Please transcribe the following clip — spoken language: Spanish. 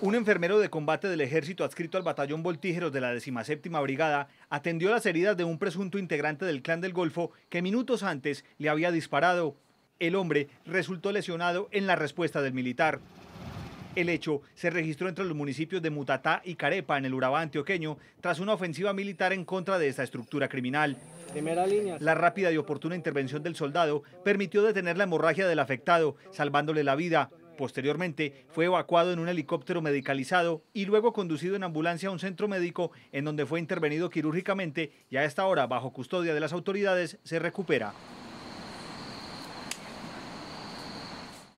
Un enfermero de combate del ejército adscrito al batallón Voltígeros de la 17 Brigada atendió las heridas de un presunto integrante del clan del Golfo que minutos antes le había disparado. El hombre resultó lesionado en la respuesta del militar. El hecho se registró entre los municipios de Mutatá y Carepa, en el Urabá antioqueño, tras una ofensiva militar en contra de esta estructura criminal. La rápida y oportuna intervención del soldado permitió detener la hemorragia del afectado, salvándole la vida. Posteriormente fue evacuado en un helicóptero medicalizado y luego conducido en ambulancia a un centro médico en donde fue intervenido quirúrgicamente y a esta hora, bajo custodia de las autoridades, se recupera.